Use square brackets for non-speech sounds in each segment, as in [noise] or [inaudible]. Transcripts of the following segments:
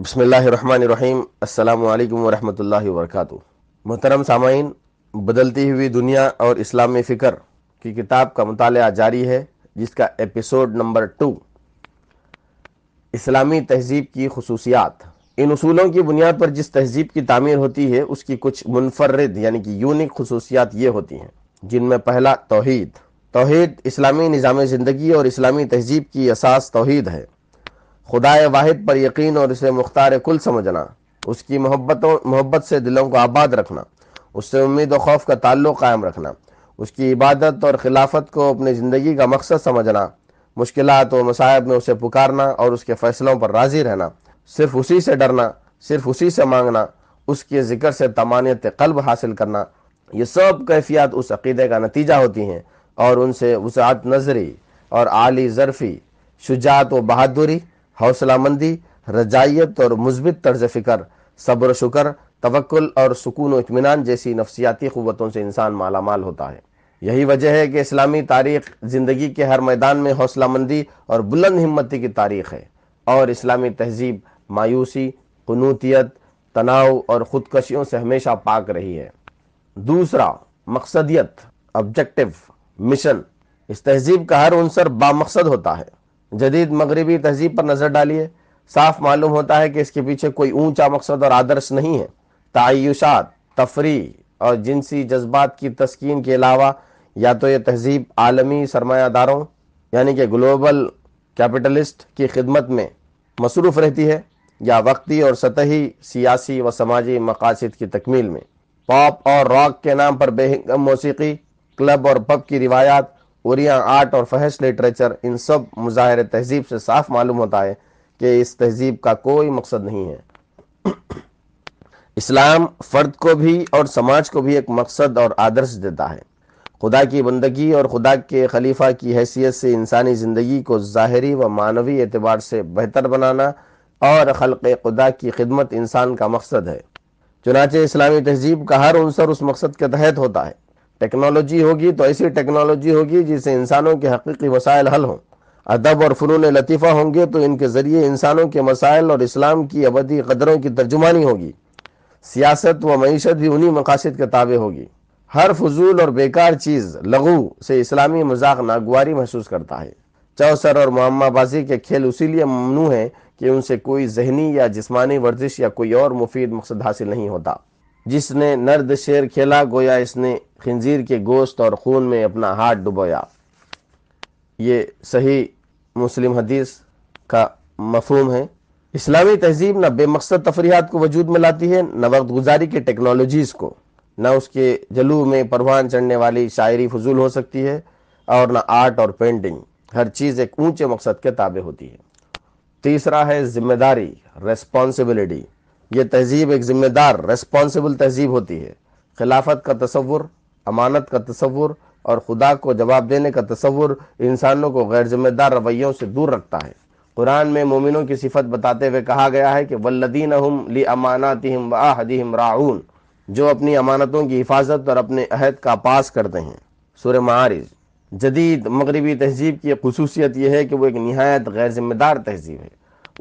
बसमीम् अल्लाम वरम् वर्क मोहतरम सामाइन बदलती हुई दुनिया और इस्लामी फ़िक्र की किताब का मताल जारी है जिसका एपिसोड नंबर टू इस्लामी तहजीब की खसूसियात इन असूलों की बुनियाद पर जिस तहजीब की तमीर होती है उसकी कुछ मुनफरद यानी कि यूनिक खसूसियात ये होती हैं जिनमें पहला तोहद तोहद इस्लामी निज़ाम ज़िंदगी और इस्लामी तहजीब की असास तोहद है खुदाए वाहिद पर यकीन और इसे मुख्तार कुल समझना उसकी मोहब्बतों मोहब्बत से दिलों को आबाद रखना उससे उम्मीद और खौफ का ताल्लुक कायम रखना उसकी इबादत और खिलाफत को अपनी ज़िंदगी का मकसद समझना मुश्किल और मसायब में उसे पुकारना और उसके फ़ैसलों पर राज़ी रहना सिर्फ उसी से डरना सिर्फ उसी से मांगना उसके ज़िक्र से तमानियत कल्ब हासिल करना ये सब कैफियात उस अक़ीदे का नतीजा होती हैं और उनसे वसात नजरी और आली ज़रफ़ी शुजात व बहादुरी हौसलामंदी रजाइत और मुस्बित तर्ज फ़िक्र सब्र शुक्र तवक्ल और सुकून इतमान जैसी नफसियाती क़वतों से इंसान मालामाल होता है यही वजह है कि इस्लामी तारीख ज़िंदगी के हर मैदान में हौसलामंदी और बुलंद हिम्मती की तारीख है और इस्लामी तहजीब मायूसी कनूतीत तनाव और ख़ुदकशियों से हमेशा पाक रही है दूसरा मकसदियत ऑब्जेक्टिव मिशन इस तहजीब का हर अनसर बामकसद होता है जदीद मगरबी तहजीब पर नज़र डालिए साफ मालूम होता है कि इसके पीछे कोई ऊंचा मकसद और आदर्श नहीं है तयशात तफरी और जिनसी जज्बात की तस्किन के अलावा या तो ये तहजीब आलमी सरमायादारों यानी कि ग्लोबल कैपिटलिस्ट की खिदमत में मसरूफ़ रहती है या वक्ती और सतही सियासी व समाजी मकासद की तकमील में पॉप और रॉक के नाम पर बेहंगम मौसीकी क्लब और पब की रिवायात उरिया आर्ट और फहश लिटरेचर इन सब मुजाहर तहजीब से साफ मालूम होता है कि इस तहजीब का कोई मकसद नहीं है इस्लाम फ़र्द को भी और समाज को भी एक मकसद और आदर्श देता है खुदा की बंदगी और खुदा के खलीफा की हैसियत से इंसानी ज़िंदगी को ज़ाहरी व मानवी एतबार से बेहतर बनाना और खलक़ खुदा की खिदमत इंसान का मकसद है चुनाचे इस्लामी तहजीब का हर अंसर उस मकसद के तहत होता है टेक्नोलॉजी होगी तो ऐसी टेक्नोलॉजी होगी जिससे इंसानों के हकीकी वसायल हल हों अदब और फ़नून लतीफ़ा होंगे तो इनके ज़रिए इंसानों के मसाइल और इस्लाम की अवधि कदरों की तर्जुमानी होगी सियासत व मीशत भी उन्हीं मकासद के ताबे होगी हर फजूल और बेकार चीज़ लघु से इस्लामी मजाक नागवारी महसूस करता है चौसर और मामाबाजी के खेल उसी लिए ममनू हैं कि उनसे कोई जहनी या जिसमानी वर्जिश या कोई और मुफीद मकसद हासिल नहीं होता जिसने नर्द शेर खेला गोया इसने खंजीर के गोश्त और खून में अपना हाथ डुबोया ये सही मुस्लिम हदीस का मफहम है इस्लामी तहजीब न बेमकसद तफरीहत को वजूद में लाती है न वक्त गुजारी के टेक्नोलॉजीज़ को न उसके जलू में परवान चढ़ने वाली शायरी फजूल हो सकती है और न आर्ट और पेंटिंग हर चीज़ एक ऊंचे मकसद के ताबे होती है तीसरा है जिम्मेदारी रेस्पॉन्सिबिलिटी ये तहजीब एक ज़िम्मेदार रेस्पॉन्सिबल तहजीब होती है खिलाफत का तस्वुर अमानत का तस्वुर और खुदा को जवाब देने का तस्वुर इंसानों को गैर जिम्मेदार रवैयों से दूर रखता है कुरान में मोमिनों की सिफत बताते हुए कहा गया है कि वल्लदीन हम ली अमानतम वाहदीम राउन जो अपनी अमानतों की हिफाजत और अपने अहद का पास करते हैं सुर मारिज जदीद मगरबी तहजीब की खसूसियत यह है कि वो एक नहायत गैर जिम्मेदार तहजीब है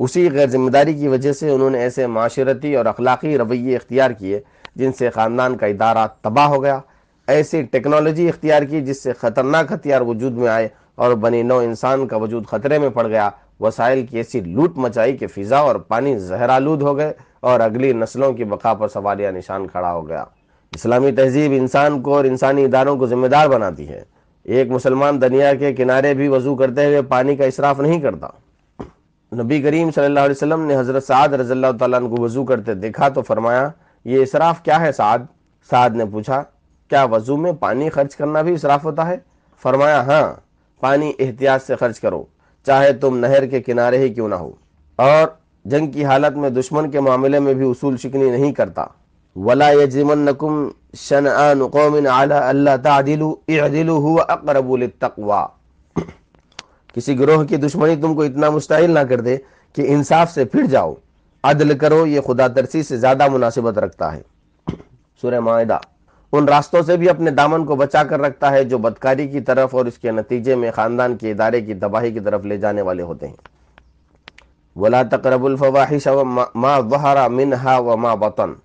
उसी गैर जिम्मेदारी की वजह से उन्होंने ऐसे माशरती और अखलाकी रवैये इख्तियार किए जिनसे ख़ानदान का इदारा तबाह हो गया ऐसी टेक्नोलॉजी इख्तियार की जिससे ख़तरनाक हथियार वजूद में आए और बने नौ इंसान का वजूद ख़तरे में पड़ गया वसाइल की ऐसी लूट मचाई कि फ़िज़ा और पानी जहरालूद हो गए और अगली नस्लों की बका पर सवालिया निशान खड़ा हो गया इस्लामी तहजीब इंसान को और इंसानी इदारों को जिम्मेदार बनाती है एक मुसलमान दुनिया के किनारे भी वजू करते हुए पानी का इसराफ नहीं करता नबी करीम सल्लल्लाहु अलैहि वसल्लम ने हज़रत साद रज़ल्ला को वज़ू करते देखा तो फरमाया ये इसराफ क्या है साद साद ने पूछा क्या वज़ू में पानी खर्च करना भी इसराफ होता है फरमाया हाँ पानी एहतियात से खर्च करो चाहे तुम नहर के किनारे ही क्यों ना हो और जंग की हालत में दुश्मन के मामले में भी उसूल शिकनी नहीं करता वला यजमन नकुम शन आन कौमिन अला अल्लाह तादिलु इदिलु हुआ अकरबुल तकवा किसी ग्रोह की दुश्मनी तुमको इतना मुस्ताहिल ना कर दे कि इंसाफ से फिर जाओ अदल करो ये खुदा तरसी से ज़्यादा मुनासिबत रखता है सुरह माहा उन रास्तों से भी अपने दामन को बचा कर रखता है जो बदकारी की तरफ और इसके नतीजे में ख़ानदान के इदारे की तबाही की तरफ ले जाने वाले होते हैं वला तकरबुलफवाहिश मा वहरा मिनहा व मा बतन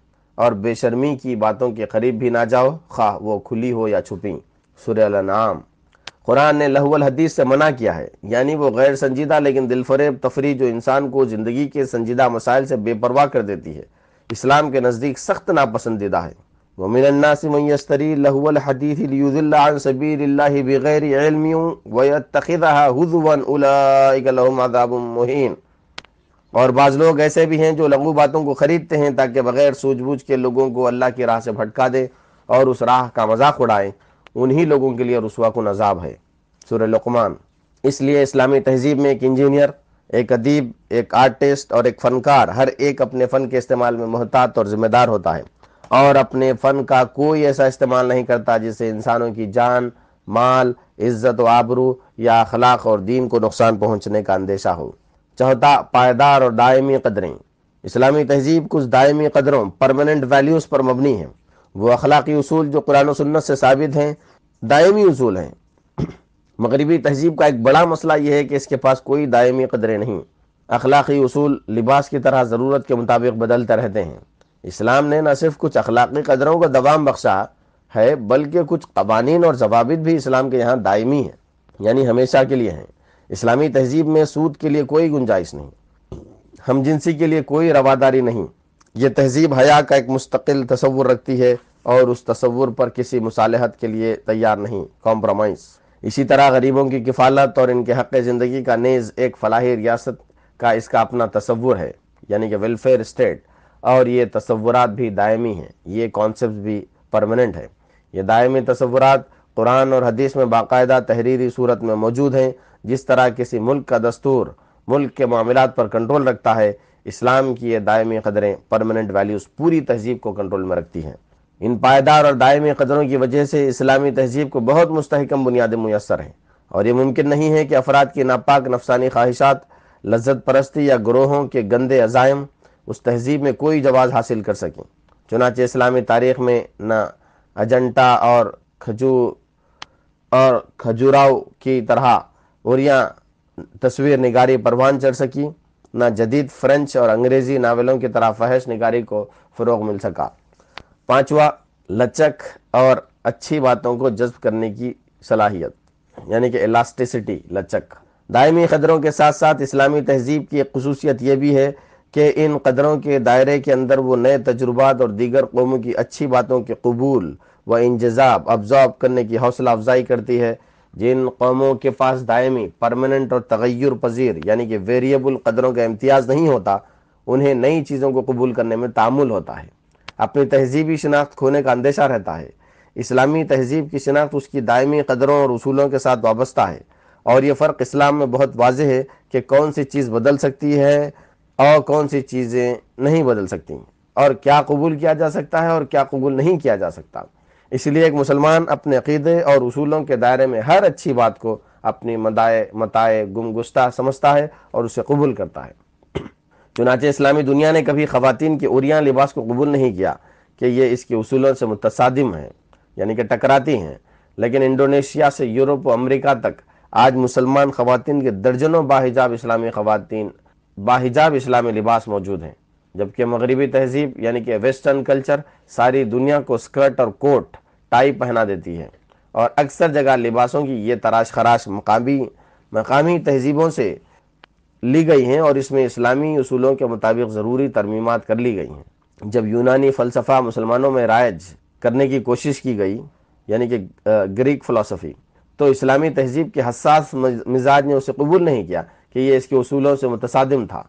और बेशर्मी की बातों के करीब भी ना जाओ खा वो खुली हो या छुपी सुरल नाम कुरान ने लहुल हदीस से मना किया है यानी वो गैर संजीदा लेकिन दिलफरेब तफरी जो इंसान को ज़िंदगी के संजीदा मसाइल से बेपरवाह कर देती है इस्लाम के नज़दीक सख्त नापसंदीदा है और बाज़ लोग ऐसे भी हैं जो लघु बातों को ख़रीदते हैं ताकि बग़ैर सूझबूझ के लोगों को अल्लाह की राह से भटका दे और उस राह का मजाक उड़ाएं उन्हीं लोगों के लिए रसुआ को नजाब है सुर लकमान इसलिए इस्लामी तहजीब में एक इंजीनियर एक अदीब एक आर्टिस्ट और एक फ़नकार हर एक अपने फ़न के इस्तेमाल में महतात और ज़िम्मेदार होता है और अपने फ़न का कोई ऐसा इस्तेमाल नहीं करता जिससे इंसानों की जान माल इज्जत व आबरू या अखलाक और दीन को नुकसान पहुंचने का अंदेशा हो चौथा पायदार और दायमी कदरें इस्लामी तहजीब कुछ दायमी कदरों परमानेंट वैल्यूज़ पर मबनी है वो अखलाकी असूल जो कुरान सन्नत से साबित हैं दायमी असूल हैं [clears throat] मगरबी तहजीब का एक बड़ा मसला यह है कि इसके पास कोई दायमी कदरें नहीं अखलाकी असूल लिबास की तरह ज़रूरत के मुताबिक बदलते रहते हैं इस्लाम ने न सिर्फ कुछ अखलाकी कदरों का दबाम बख्शा है बल्कि कुछ कवानीन और जवाबित भी इस्लाम के यहाँ दायमी हैं यानी हमेशा के लिए हैं इस्लामी तहजीब में सूद के लिए कोई गुंजाइश नहीं हम जिनसी के लिए कोई रवादारी नहीं ये तहजीब हया का एक मुस्तकिल तस्वुर रखती है और उस तस्वुर पर किसी मुसालहत के लिए तैयार नहीं कॉम्प्रोमाइज़ इसी तरह गरीबों की किफ़ालत और इनके हक़ ज़िंदगी का नेज़ एक फलाही रियासत का इसका अपना तस्वुर है यानी कि वेलफेयर स्टेट और ये तस्वुरात भी दायमी हैं ये कॉन्सेप्ट भी परमानेंट है ये दायमी तस्वुरात कुरान और हदीस में बाकायदा तहरीरी सूरत में मौजूद हैं जिस तरह किसी मुल्क का दस्तूर मुल्क के मामला पर कंट्रोल रखता है इस्लाम की ये दायमी कदरें परमानेंट वैल्यूज़ पूरी तहजीब को कंट्रोल में रखती हैं इन पायदार और दायमी कदरों की वजह से इस्लामी तहजीब को बहुत मुस्तकम बुनियादें मैसर हैं और ये मुमकिन नहीं है कि अफराद की नापाक नफसानी ख्वाहिशात लज्जत परस्ती या ग्रोहों के गंदे अजायम उस तहजीब में कोई जवाब हासिल कर सकें चुनाचे इस्लामी तारीख में न अजंटा और खजू और खजुराव की तरह और यहाँ तस्वीर निगारी परवान चढ़ सकी ना जदीद फ्रेंच और अंग्रेजी नावलों की तरह फहश निगारी को फ़रोग मिल सका पांचवा लचक और अच्छी बातों को जज्ब करने की सलाहियत यानी कि इलास्टिसिटी लचक दायमी कदरों के साथ साथ इस्लामी तहजीब की एक खसूसियत यह भी है कि इन कदरों के दायरे के अंदर वो नए तजुर्बात और दीगर कौमों की अच्छी बातों के कबूल व इंजाब अब्जॉर्ब करने की हौसला अफजाई करती है जिन कौमों के पास दायमी परमानेंट और तगैर पजीर यानी कि वेरिएबल कदरों का इम्तियाज़ नहीं होता उन्हें नई चीज़ों को कबूल करने में तामुल होता है अपनी तहजीबी शनाख्त खोने का अंदेशा रहता है इस्लामी तहजीब की शनाख्त उसकी दायमी कदरों और असूलों के साथ वाबस्ता है और यह फ़र्क इस्लाम में बहुत वाज है कि कौन सी चीज़ बदल सकती है और कौन सी चीज़ें नहीं बदल सकती और क्या कबूल किया जा सकता है और क्या कबूल नहीं किया जा सकता इसलिए एक मुसलमान अपने अकीदे और उसूलों के दायरे में हर अच्छी बात को अपनी मदाए मताए गुमगुस्ता समझता है और उसे कबूल करता है चुनाचे इस्लामी दुनिया ने कभी ख़वान की उरिया लिबास को कबूल नहीं किया कि ये इसके उसूलों से मुतसादिम हैं यानी कि टकराती हैं लेकिन इंडोनेशिया से यूरोप व अमरीका तक आज मुसलमान ख़वान के दर्जनों बाहिजाब इस्लामी ख़वान बाहिजाब इस्लामी लिबास मौजूद हैं जबकि मगरबी तहजीब यानी कि वेस्टर्न कल्चर सारी दुनिया को स्कर्ट और कोट टाई पहना देती है और अक्सर जगह लिबासों की ये तराश खराश मकामी मकामी तहजीबों से ली गई हैं और इसमें इस्लामी असूलों के मुताबिक ज़रूरी तरमीमत कर ली गई हैं जब यूनानी फ़लसफ़ा मुसलमानों में राइज करने की कोशिश की गई यानी कि ग्रीक फ़िलासफ़ी तो इस्लामी तहजीब के हसास मिजाज ने उसे कबूल नहीं किया कि ये इसके असूलों से मुतसादम था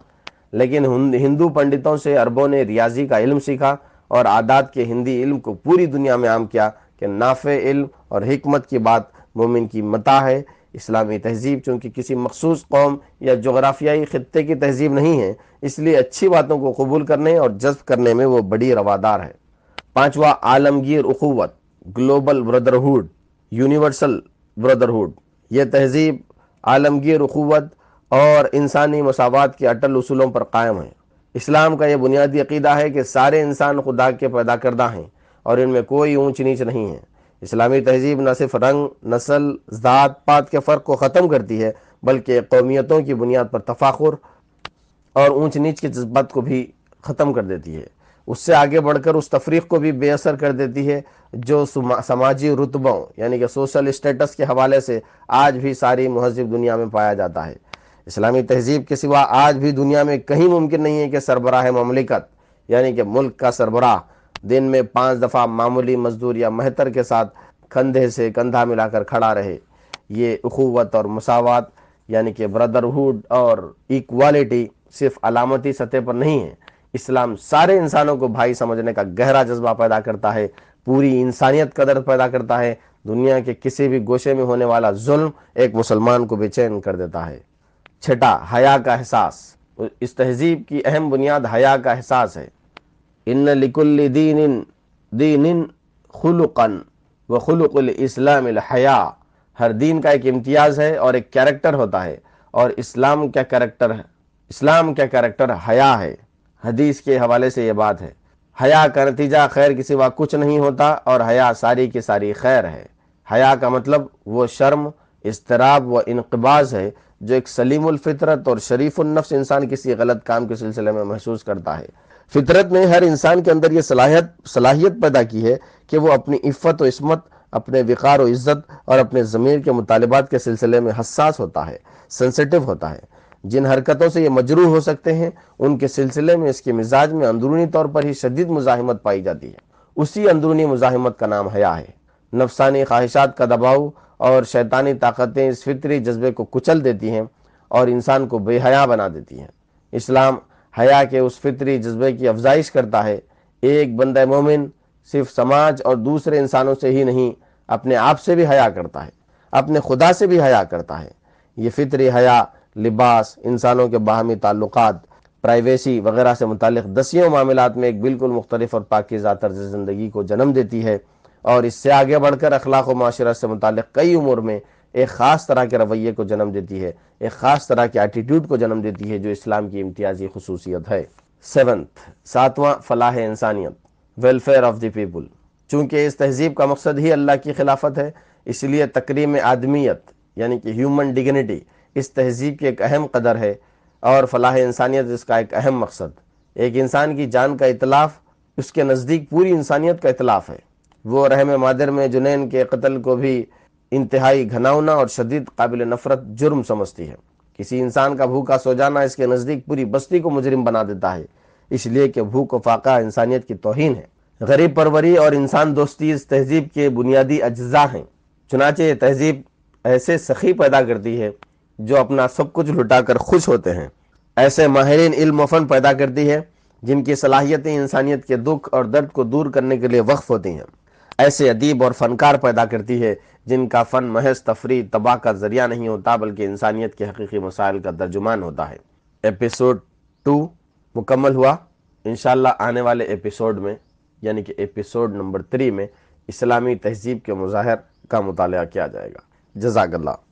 लेकिन हिंदू पंडितों से अरबों ने रियाजी का इल्म सीखा और आदात के हिंदी इल्म को पूरी दुनिया में आम किया कि नाफे इल्म और हमत की बात मुमिन की मता है इस्लामी तहजीब चूँकि किसी मखसूस कौम या जोग्राफियाई ख़त्े की तहजीब नहीं है इसलिए अच्छी बातों को कबूल करने और जज्ब करने में वो बड़ी रवादार है पाँचवा आलमगीर अखूवत ग्लोबल ब्रदरहुड यूनिवर्सल ब्रदरहुड यह तहजीब आलमगीर अखूवत और इंसानी मसावत के अटल असूलों पर कायम है इस्लाम का यह बुनियादी अकीदा है कि सारे इंसान खुदा के पैदा करदा हैं और इनमें कोई ऊंच नीच नहीं है इस्लामी तहजीब न सिर्फ रंग नस्ल ज़ात पात के फ़र्क को ख़त्म करती है बल्कि कौमियतों की बुनियाद पर तफाखुर और ऊंच नीच के जज्बात को भी ख़त्म कर देती है उससे आगे बढ़कर उस तफरीक को भी बेअसर कर देती है जो समाजी रुतबों यानी कि सोशल स्टेटस के हवाले से आज भी सारी महजब दुनिया में पाया जाता है इस्लामी तहजीब के सिवा आज भी दुनिया में कहीं मुमकिन नहीं है कि सरबराह ममलिकत यानी कि मुल्क का सरबराह दिन में पाँच दफ़ा मामूली मजदूर या महतर के साथ कंधे से कंधा मिलाकर खड़ा रहे ये अखूवत और मसावत यानी कि ब्रदरहुड और इक्वालिटी सिर्फ अलामती सतह पर नहीं है इस्लाम सारे इंसानों को भाई समझने का गहरा जज्बा पैदा करता है पूरी इंसानियत कदर पैदा करता है दुनिया के किसी भी गोशे में होने वाला जुल्म एक मुसलमान को बेचैन कर देता है छठा हया का एहसास इस तहजीब की अहम बुनियाद हया का एहसास है इन लिकुल दीन दीन खुलकन व खुलकुल इस्लाम हया हर दीन का एक इम्तियाज़ है और एक कैरेक्टर होता है और इस्लाम का कैरेक्टर इस्लाम का कैरेक्टर हया है हदीस के हवाले से यह बात है हया का नतीजा खैर के सिवा कुछ नहीं होता और हया सारी की सारी खैर है हया का मतलब वो शर्म इसतराब व इनकबाज है जो एक सलीमुल फितरत और शरीफ शरीफुलनफ्स इंसान किसी गलत काम के सिलसिले में महसूस करता है फितरत ने हर इंसान के अंदर यह सलाहियत सलाहियत पैदा की है कि वो अपनी इफ़्फ़त और इसमत अपने विकार और इज़्ज़त और अपने ज़मीर के मुतालबात के सिलसिले में हसास होता है सेंसिटिव होता है जिन हरकतों से ये मजरू हो सकते हैं उनके सिलसिले में इसके मिजाज में अंदरूनी तौर पर ही शदीद मुजाहमत पाई जाती है उसी अंदरूनी मुजाहमत का नाम हया है नफसानी ख्वाहिशात का दबाव और शैतानी ताकतें इस फितरी जज्बे को कुचल देती हैं और इंसान को बेहया बना देती हैं इस्लाम हया के उस फितरी जज्बे की अफजाइश करता है एक बंद मोमिन सिर्फ समाज और दूसरे इंसानों से ही नहीं अपने आप से भी हया करता है अपने खुदा से भी हया करता है ये फितरी हया लिबास इंसानों के बाहमी ताल्लुक प्राइवेसी वगैरह से मुतल दसियों मामलों में एक बिल्कुल मुख्तलिफ और पाकिजा तर्ज ज़िंदगी को जन्म देती है और इससे आगे बढ़कर अखलाक व माशरा से मुतल कई उम्र में एक ख़ास तरह के रवैये को जन्म देती है एक ख़ास तरह के एटीट्यूड को जन्म देती है जो इस्लाम की इम्तियाजी खसूसियत है सेवन्थ सातवां फलाह इंसानियत वेलफेयर ऑफ द पीपल चूँकि इस तहजीब का मकसद ही अल्लाह की खिलाफत है इसलिए तकरीम आदमियत यानी कि ह्यूमन डिग्निटी इस तहजीब की एक अहम कदर है और फलाह इंसानियत इसका एक अहम मकसद एक इंसान की जान का इतलाफ़ उसके नज़दीक पूरी इंसानियत का इतलाफ़ है वो रहम मादर में जुनैन के कत्ल को भी इंतहाई घनावना और शदीद काबिल नफरत जुर्म समझती है किसी इंसान का भूखा सो जाना इसके नज़दीक पूरी बस्ती को मुजरिम बना देता है इसलिए कि भूख फाका इंसानियत की तोहन है गरीब परवरी और इंसान दोस्ती इस तहजीब के बुनियादी अज्जा हैं चुनाचे तहजीब ऐसे सखी पैदा करती है जो अपना सब कुछ लुटाकर खुश होते हैं ऐसे माहरीन इल्म फन पैदा करती है जिनकी सलाहियतें इंसानियत के दुख और दर्द को दूर करने के लिए वक्फ होती हैं ऐसे अदीब और फनकार पैदा करती है जिनका फ़न महज तफरी तबाह का जरिया नहीं होता बल्कि इंसानियत के हकीकी मसाइल का तर्जुमान होता है एपिसोड टू मुकम्मल हुआ इन आने वाले एपिसोड में यानी कि एपिसोड नंबर थ्री में इस्लामी तहजीब के मुजाहर का मुताल किया जाएगा जजाकल्ला